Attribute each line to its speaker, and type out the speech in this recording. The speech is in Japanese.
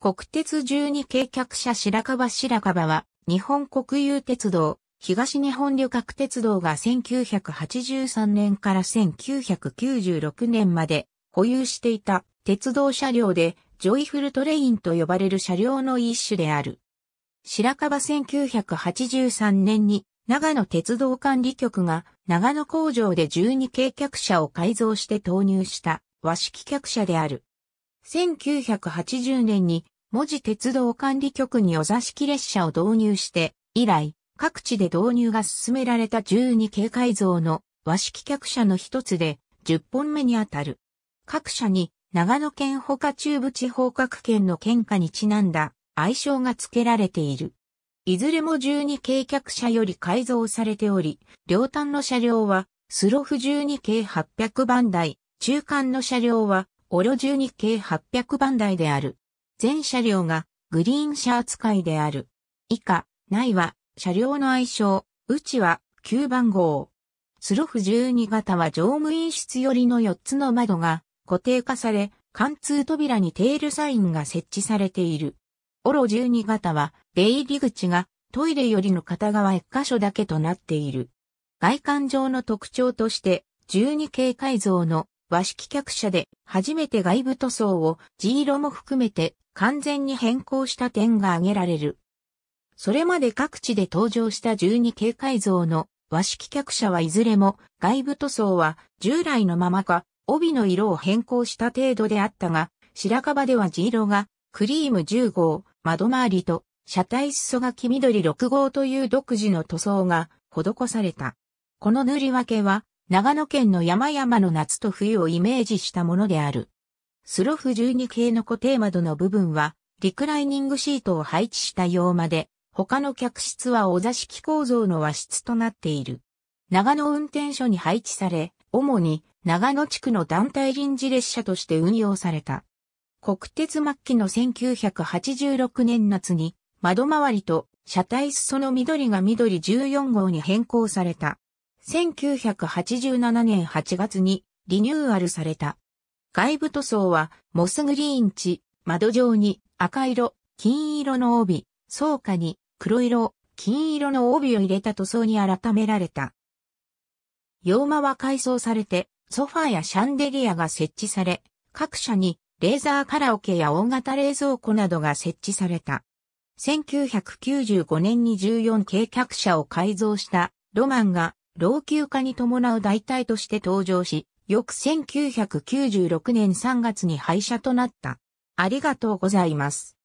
Speaker 1: 国鉄12計客車白樺白樺は、日本国有鉄道、東日本旅客鉄道が1983年から1996年まで保有していた鉄道車両で、ジョイフルトレインと呼ばれる車両の一種である。白樺1983年に、長野鉄道管理局が長野工場で12計客車を改造して投入した和式客車である。1980年に文字鉄道管理局にお座敷列車を導入して、以来、各地で導入が進められた12系改造の和式客車の一つで、10本目にあたる。各社に長野県ほか中部地方各県の県下にちなんだ愛称が付けられている。いずれも12系客車より改造されており、両端の車両はスロフ12系800番台、中間の車両はオロ12系800番台である。全車両がグリーン車扱いである。以下、内は車両の愛称、内は9番号。スロフ12型は乗務員室寄りの4つの窓が固定化され、貫通扉にテールサインが設置されている。オロ12型は出入り口がトイレよりの片側1箇所だけとなっている。外観上の特徴として12系改造の和式客車で初めて外部塗装を G 色も含めて完全に変更した点が挙げられる。それまで各地で登場した12系改造の和式客車はいずれも外部塗装は従来のままか帯の色を変更した程度であったが、白樺では G 色がクリーム10号、窓周りと車体裾が黄緑6号という独自の塗装が施された。この塗り分けは長野県の山々の夏と冬をイメージしたものである。スロフ12系の固定窓の部分は、リクライニングシートを配置した用まで、他の客室はお座敷構造の和室となっている。長野運転所に配置され、主に長野地区の団体臨時列車として運用された。国鉄末期の1986年夏に窓周りと車体裾の緑が緑14号に変更された。1987年8月にリニューアルされた。外部塗装はモスグリーンチ、窓状に赤色、金色の帯、草下に黒色、金色の帯を入れた塗装に改められた。洋間は改装されて、ソファやシャンデリアが設置され、各社にレーザーカラオケや大型冷蔵庫などが設置された。1995年に14計客車を改造したロマンが老朽化に伴う代替として登場し、翌1996年3月に廃車となった。ありがとうございます。